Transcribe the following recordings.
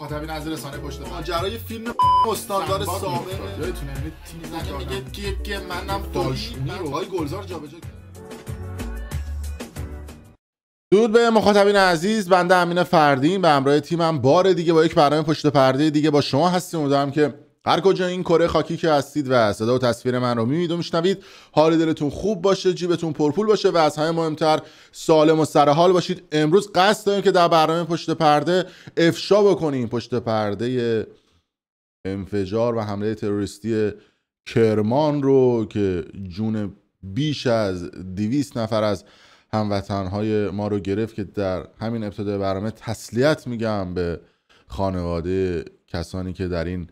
مخاطبین از رسانه پشت ماجرای فیلم استاندار سابق یادتونه یعنی تیم میگه گیب گیب منم خب. داشونی رو های گلزار جابجا درود به مخاطبین عزیز بنده امین فردین به همراه تیمم بار دیگه با یک برنامه پشت پرده دیگه با شما هستیم امیدوارم که هر کجا این کره خاکی که هستید و صدا و تصویر من رو میبینید و میشنوید حال دلتون خوب باشه جیبتون پرپول باشه و از همه مهمتر سالم و حال باشید امروز قصد داریم که در برنامه پشت پرده افشا بکنیم پشت پرده انفجار و حمله تروریستی کرمان رو که جون بیش از دیویست نفر از هموطنهای ما رو گرفت که در همین ابتدای برنامه تسلیت میگم به خانواده کسانی که در این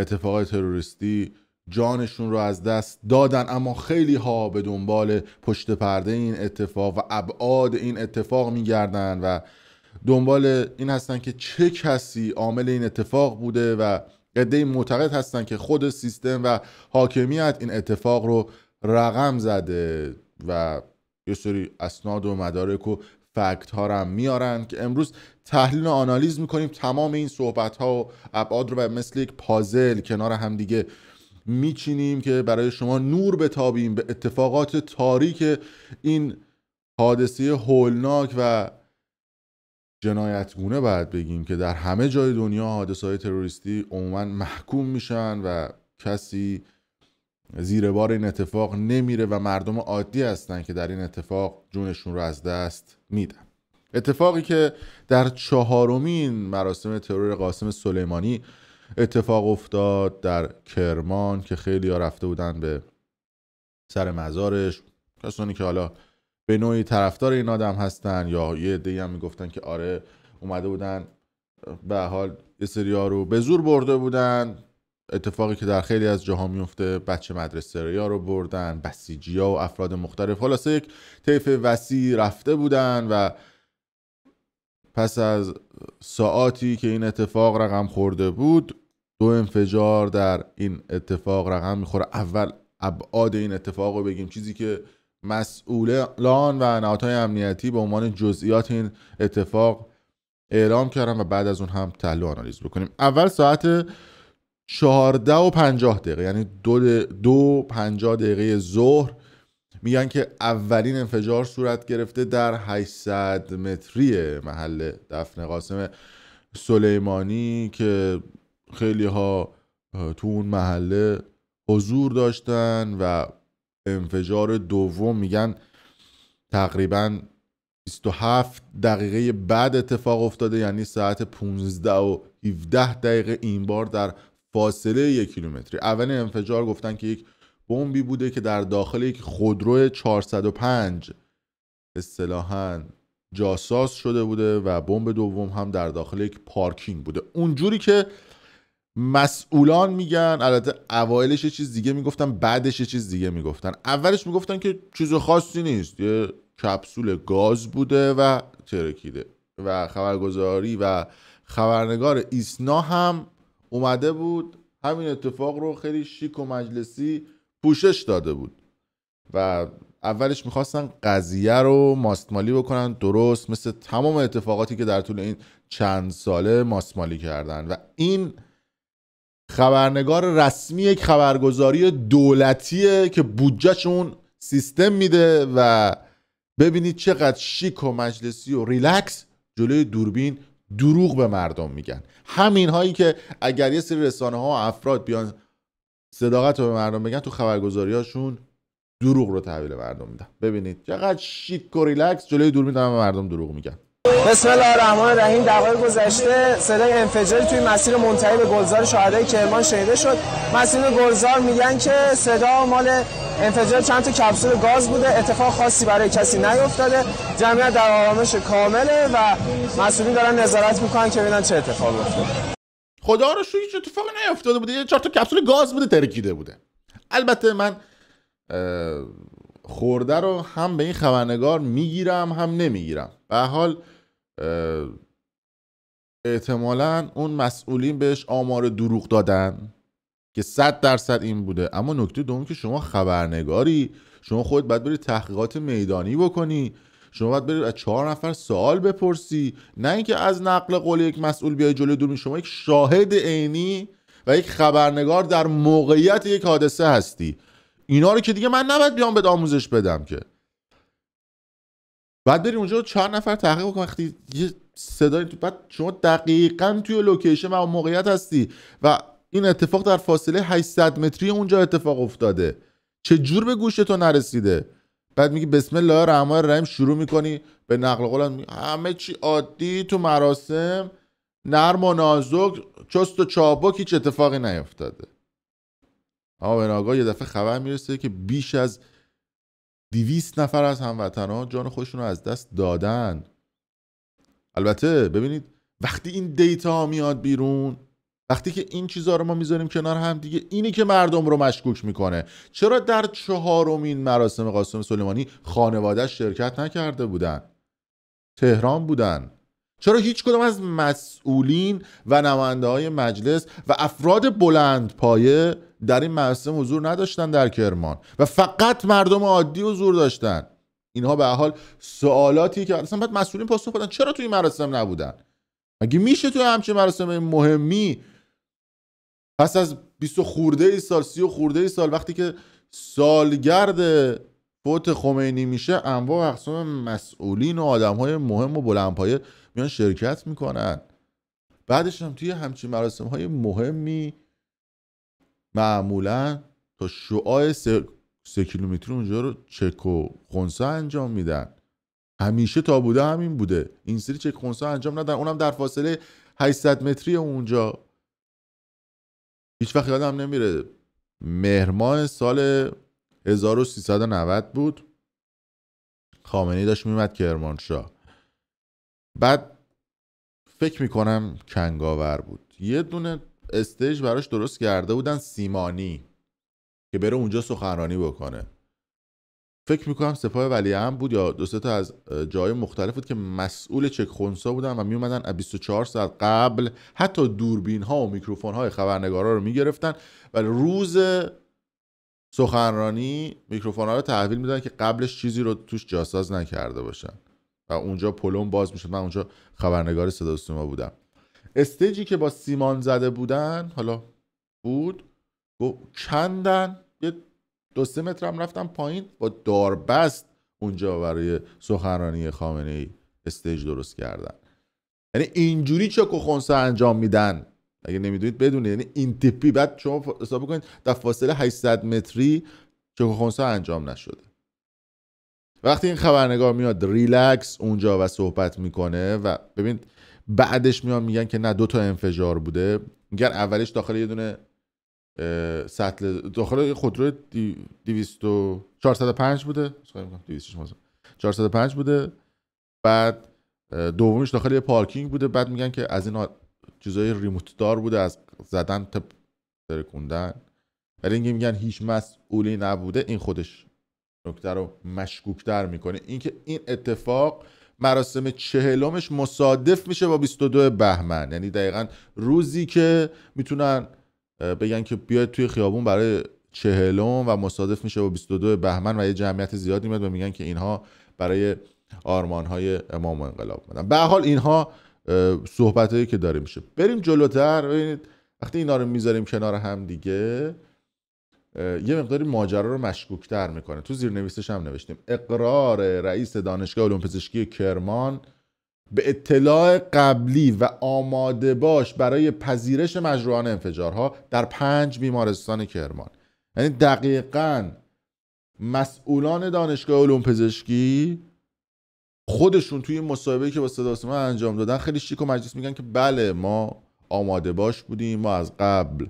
اتفاق تروریستی جانشون رو از دست دادن اما خیلی ها به دنبال پشت پرده این اتفاق و ابعاد این اتفاق میگردن و دنبال این هستن که چه کسی عامل این اتفاق بوده و عده معتقد هستن که خود سیستم و حاکمیت این اتفاق رو رقم زده و یه سری اسناد و مدارک و فکت ها رو هم میارن که امروز تحلیل و آنالیز میکنیم تمام این صحبت ها و ابعاد رو به مثل یک پازل کنار همدیگه میچینیم که برای شما نور بتابیم به اتفاقات تاریک این حادثه هولناک و جنایتگونه باید بگیم که در همه جای دنیا حادثه های تروریستی عموما محکوم میشن و کسی زیر بار این اتفاق نمیره و مردم عادی هستند که در این اتفاق جونشون رو از دست میدن اتفاقی که در چهارمین مراسم ترور قاسم سلیمانی اتفاق افتاد در کرمان که خیلی ها رفته بودن به سر مزارش کسانی که حالا به نوعی طرفدار این آدم هستن یا یه عده‌ای هم میگفتن که آره اومده بودن به حال یه رو به زور برده بودن اتفاقی که در خیلی از جاها میفته بچه مدرسه ها رو بردن بسیجی و افراد مختلف خلاصه یک طیف وسیع رفته بودن و پس از ساعاتی که این اتفاق رقم خورده بود دو انفجار در این اتفاق رقم میخوره اول ابعاد این اتفاق رو بگیم چیزی که مسئولان و نهادهای امنیتی به عنوان جزئیات این اتفاق اعلام کردم و بعد از اون هم تحلیل آنالیز بکنیم اول ساعت چهارده و 50 دقیقه یعنی دو, دو پنجاه دقیقه ظهر میگن که اولین انفجار صورت گرفته در 800 متری محل دفن قاسم سلیمانی که خیلی ها تو اون محله حضور داشتن و انفجار دوم میگن تقریبا 27 دقیقه بعد اتفاق افتاده یعنی ساعت 15 و 17 دقیقه این بار در فاصله یک کیلومتری اول انفجار گفتن که یک بمبی بوده که در داخل یک خودرو 405 اصطلاحا جاساس شده بوده و بمب دوم هم در داخل یک پارکینگ بوده اونجوری که مسئولان میگن البته اوایلش چیز دیگه میگفتن بعدش چیز دیگه میگفتن اولش میگفتن که چیز خاصی نیست یه کپسول گاز بوده و ترکیده و خبرگزاری و خبرنگار ایسنا هم اومده بود همین اتفاق رو خیلی شیک و مجلسی پوشش داده بود و اولش میخواستن قضیه رو ماستمالی بکنن درست مثل تمام اتفاقاتی که در طول این چند ساله ماستمالی کردن و این خبرنگار رسمی یک خبرگزاری دولتیه که بودجهشون سیستم میده و ببینید چقدر شیک و مجلسی و ریلکس جلوی دوربین دروغ به مردم میگن همین هایی که اگر یه سری رسانه ها و افراد بیان صداقت رو به مردم بگن تو خبرگزاری هاشون دروغ رو تحویل مردم میدن ببینید چقدر شیک و ریلکس جلوی دور میدن به مردم دروغ میگن بسم الله الرحمن الرحیم دقایق گذشته صدای انفجاری توی مسیر منتهی به گلزار شهدای کرمان شنیده شد مسیر گلزار میگن که صدا مال انفجار چند تا کپسول گاز بوده اتفاق خاصی برای کسی نیفتاده جمعیت در آرامش کامله و مسئولین دارن نظارت میکنن که ببینن چه اتفاق افتاده خدا رو شو هیچ اتفاقی نیفتاده بوده یه چهار تا کپسول گاز بوده ترکیده بوده البته من خورده رو هم به این خبرنگار میگیرم هم نمیگیرم به حال احتمالا اون مسئولین بهش آمار دروغ دادن که صد درصد این بوده اما نکته دوم که شما خبرنگاری شما خود باید بری تحقیقات میدانی بکنی شما باید برید از چهار نفر سوال بپرسی نه اینکه از نقل قول یک مسئول بیای جلوی دور شما یک شاهد عینی و یک خبرنگار در موقعیت یک حادثه هستی اینا رو که دیگه من نباید بیام به آموزش بدم که بعد بریم اونجا چهار نفر تحقیق بکن وقتی یه صدای بعد شما دقیقا توی لوکیشن و موقعیت هستی و این اتفاق در فاصله 800 متری اونجا اتفاق افتاده چه جور به گوش تو نرسیده بعد میگی بسم الله الرحمن الرحیم شروع میکنی به نقل قول همه چی عادی تو مراسم نرم و نازک چست و چابک هیچ اتفاقی نیفتاده اما آگاه یه دفعه خبر میرسه که بیش از دیویست نفر از هموطنان جان خودشون رو از دست دادن البته ببینید وقتی این دیتا میاد بیرون وقتی که این چیزها رو ما میذاریم کنار هم دیگه اینی که مردم رو مشکوک میکنه چرا در چهارمین مراسم قاسم سلیمانی خانواده شرکت نکرده بودن تهران بودن چرا هیچ کدام از مسئولین و نماینده های مجلس و افراد بلند پایه در این مراسم حضور نداشتن در کرمان و فقط مردم عادی حضور داشتن اینها به حال سوالاتی که اصلا بعد مسئولین پاسخ بدن چرا توی این مراسم نبودن مگه میشه توی همچین مراسم مهمی پس از 20 خورده ای سال 30 خورده ای سال وقتی که سالگرد فوت خمینی میشه انواع و اقسام مسئولین و آدم های مهم و بلندپایه میان شرکت میکنن بعدش هم توی همچین مراسم های مهمی معمولا تا شعاع سه, کیلومتری اونجا رو چک و خونسا انجام میدن همیشه تا بوده همین بوده این سری چک خونسا انجام ندن اونم در فاصله 800 متری اونجا هیچ وقت یادم نمیره مهرماه سال 1390 بود خامنه‌ای داشت میمد کرمانشاه بعد فکر میکنم کنگاور بود یه دونه استیج براش درست کرده بودن سیمانی که بره اونجا سخنرانی بکنه فکر میکنم سپاه ولی هم بود یا دو تا از جای مختلف بود که مسئول چک خونسا بودن و میومدن از 24 ساعت قبل حتی دوربین ها و میکروفون های خبرنگارا رو میگرفتن و روز سخنرانی میکروفون ها رو تحویل میدادن که قبلش چیزی رو توش جاساز نکرده باشن و اونجا پلم باز میشه من اونجا خبرنگار صدا بودم استیجی که با سیمان زده بودن حالا بود کندن یه دو سه متر هم رفتم پایین با داربست اونجا برای سخنرانی خامنه ای استیج درست کردن یعنی اینجوری چک و خونسه انجام میدن اگه نمیدونید بدونید یعنی این تیپی بعد شما حساب کنید در فاصله 800 متری چک و انجام نشده وقتی این خبرنگار میاد ریلکس اونجا و صحبت میکنه و ببینید بعدش میان میگن که نه دو تا انفجار بوده میگن اولش داخل یه دونه سطل داخل خودرو 405 بوده 405 بوده بعد دومیش داخل یه پارکینگ بوده بعد میگن که از این چیزای ریموت دار بوده از زدن تا ترکوندن ولی اینکه میگن هیچ مسئولی نبوده این خودش نکته رو مشکوکتر میکنه اینکه این اتفاق مراسم چهلمش مصادف میشه با 22 بهمن یعنی دقیقا روزی که میتونن بگن که بیاید توی خیابون برای چهلم و مصادف میشه با 22 بهمن و یه جمعیت زیادی میاد و میگن که اینها برای آرمانهای امام و انقلاب بودن به حال اینها صحبتایی که داره میشه بریم جلوتر ببینید وقتی اینا رو میذاریم کنار هم دیگه یه مقداری ماجرا رو مشکوکتر میکنه تو زیرنویسش هم نوشتیم اقرار رئیس دانشگاه علوم پزشکی کرمان به اطلاع قبلی و آماده باش برای پذیرش مجروعان انفجارها در پنج بیمارستان کرمان یعنی دقیقا مسئولان دانشگاه علوم پزشکی خودشون توی مصاحبه که با صدا انجام دادن خیلی شیک و مجلس میگن که بله ما آماده باش بودیم ما از قبل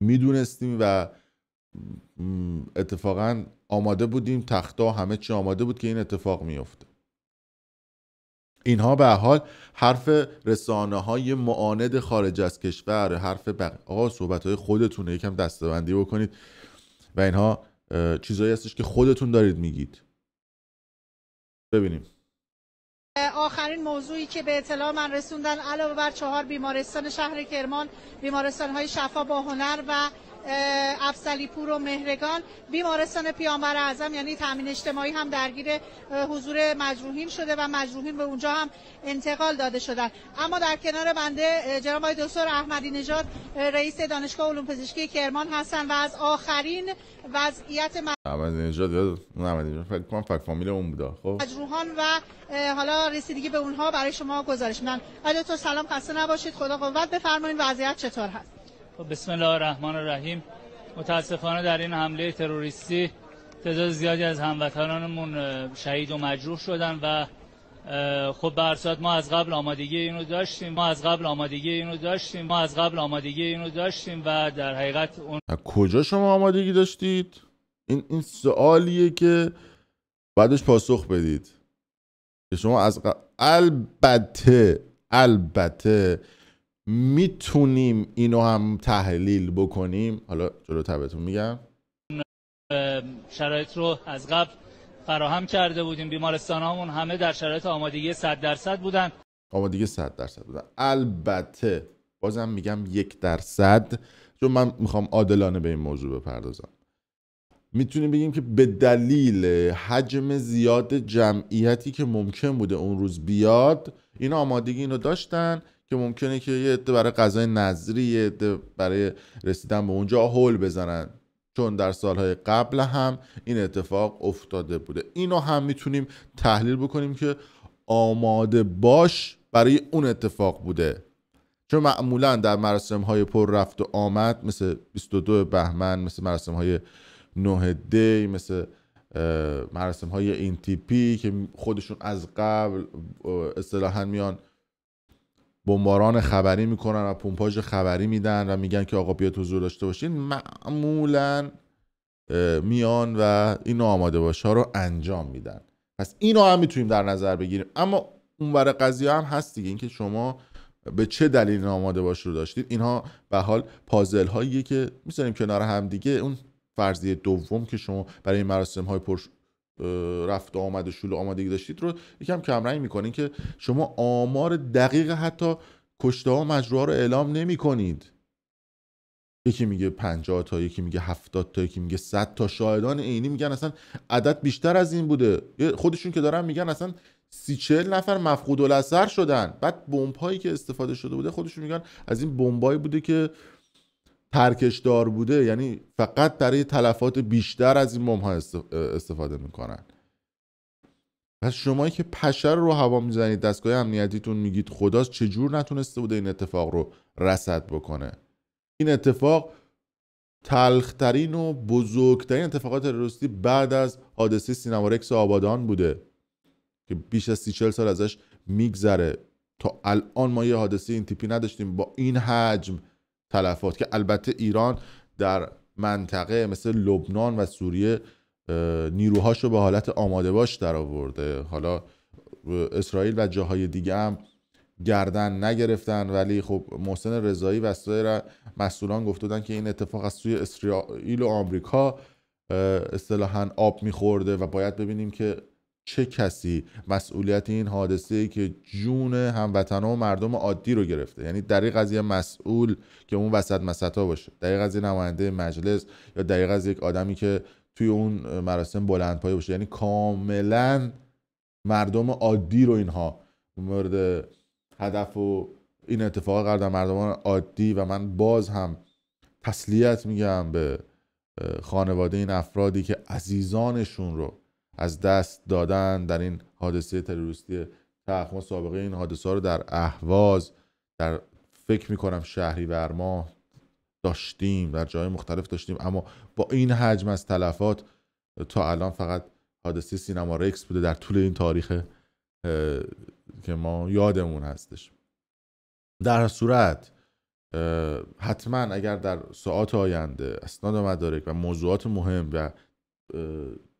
میدونستیم و اتفاقا آماده بودیم تختا همه چی آماده بود که این اتفاق میفته اینها به حال حرف رسانه های معاند خارج از کشور حرف بق... آقا صحبت های خودتونه یکم دستبندی بکنید و اینها چیزایی هستش که خودتون دارید میگید ببینیم آخرین موضوعی که به اطلاع من رسوندن علاوه بر چهار بیمارستان شهر کرمان بیمارستان های شفا با هنر و افسلی پور و مهرگان بیمارستان پیامبر اعظم یعنی تامین اجتماعی هم درگیر حضور مجروحین شده و مجروحین به اونجا هم انتقال داده شدن اما در کنار بنده جناب آقای دکتر احمدی نژاد رئیس دانشگاه علوم پزشکی کرمان هستن و از آخرین وضعیت احمدی نژاد احمدی نژاد فامیل اون خب مجروحان و حالا رسیدگی به اونها برای شما گزارش میدن آقای دکتر سلام خسته نباشید خدا قوت بفرمایید وضعیت چطور هست خب، بسم الله الرحمن الرحیم متاسفانه در این حمله تروریستی تعداد زیادی از هموطنانمون شهید و مجروح شدن و خب به ما از قبل آمادگی اینو داشتیم ما از قبل آمادگی اینو داشتیم ما از قبل آمادگی اینو داشتیم و در حقیقت اون کجا شما آمادگی داشتید این این سوالیه که بعدش پاسخ بدید که شما از قبل البته البته میتونیم اینو هم تحلیل بکنیم حالا جلوتر بهتون میگم شرایط رو از قبل فراهم کرده بودیم بیمارستان همه در شرایط آمادگی صد درصد بودن آمادگی 100 درصد بودن البته بازم میگم یک درصد چون من میخوام عادلانه به این موضوع بپردازم میتونیم بگیم که به دلیل حجم زیاد جمعیتی که ممکن بوده اون روز بیاد این آمادگی اینو داشتن که ممکنه که یه عده برای غذای نظری یه عده برای رسیدن به اونجا هول بزنن چون در سالهای قبل هم این اتفاق افتاده بوده اینو هم میتونیم تحلیل بکنیم که آماده باش برای اون اتفاق بوده چون معمولا در مراسم های پر رفت و آمد مثل 22 بهمن مثل مراسم های 9 دی مثل مراسم های این تیپی که خودشون از قبل اصطلاحا میان بمباران خبری میکنن و پمپاژ خبری میدن و میگن که آقا تو حضور داشته باشین معمولا میان و این آماده باش ها رو انجام میدن پس اینو هم میتونیم در نظر بگیریم اما اون اونور قضیه هم هست دیگه اینکه شما به چه دلیل آماده باش رو داشتید اینها به حال پازل هایی که میذاریم کنار هم دیگه اون فرضیه دوم که شما برای این مراسم های رفت آمد و شلو آمادگی داشتید رو یکم کمرنگ میکنین که شما آمار دقیق حتی کشته ها رو اعلام نمی یکی میگه 50 تا یکی میگه 70 تا یکی میگه 100 تا شاهدان عینی میگن اصلا عدد بیشتر از این بوده خودشون که دارن میگن اصلا سی 40 نفر مفقود الاثر شدن بعد بمب که استفاده شده بوده خودشون میگن از این بمبایی بوده که دار بوده یعنی فقط برای تلفات بیشتر از این بمب ها استفاده میکنن پس شمایی که پشر رو هوا میزنید دستگاه امنیتیتون میگید خداست چجور نتونسته بوده این اتفاق رو رسد بکنه این اتفاق تلخترین و بزرگترین اتفاقات تروریستی بعد از حادثه سینمارکس آبادان بوده که بیش از سی سال ازش میگذره تا الان ما یه حادثه این تیپی نداشتیم با این حجم تلفات که البته ایران در منطقه مثل لبنان و سوریه نیروهاش رو به حالت آماده باش در آورده حالا اسرائیل و جاهای دیگه هم گردن نگرفتن ولی خب محسن رضایی و سایر مسئولان گفته که این اتفاق از سوی اسرائیل و آمریکا اصطلاحا آب میخورده و باید ببینیم که چه کسی مسئولیت این حادثه که جون هموطن و مردم عادی رو گرفته یعنی در از قضیه مسئول که اون وسط مسطا باشه در از قضیه نماینده مجلس یا دقیق از قضیه یک آدمی که توی اون مراسم بلند پایه باشه یعنی کاملا مردم عادی رو اینها مورد هدف و این اتفاق قرار در مردمان عادی و من باز هم تسلیت میگم به خانواده این افرادی که عزیزانشون رو از دست دادن در این حادثه تروریستی ما سابقه این حادثه رو در اهواز در فکر میکنم شهری ما داشتیم در جای مختلف داشتیم اما با این حجم از تلفات تا الان فقط حادثه سینما رکس بوده در طول این تاریخ که ما یادمون هستش در صورت حتما اگر در ساعات آینده اسناد و مدارک و موضوعات مهم و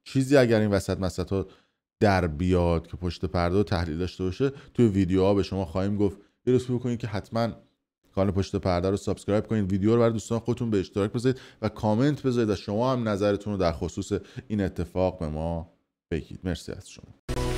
چیزی اگر این وسط مسط ها در بیاد که پشت پرده و تحلیل داشته باشه توی ویدیوها به شما خواهیم گفت یه بکنید که حتما کانال پشت پرده رو سابسکرایب کنید ویدیو رو برای دوستان خودتون به اشتراک بذارید و کامنت بذارید و شما هم نظرتون رو در خصوص این اتفاق به ما بگید مرسی از شما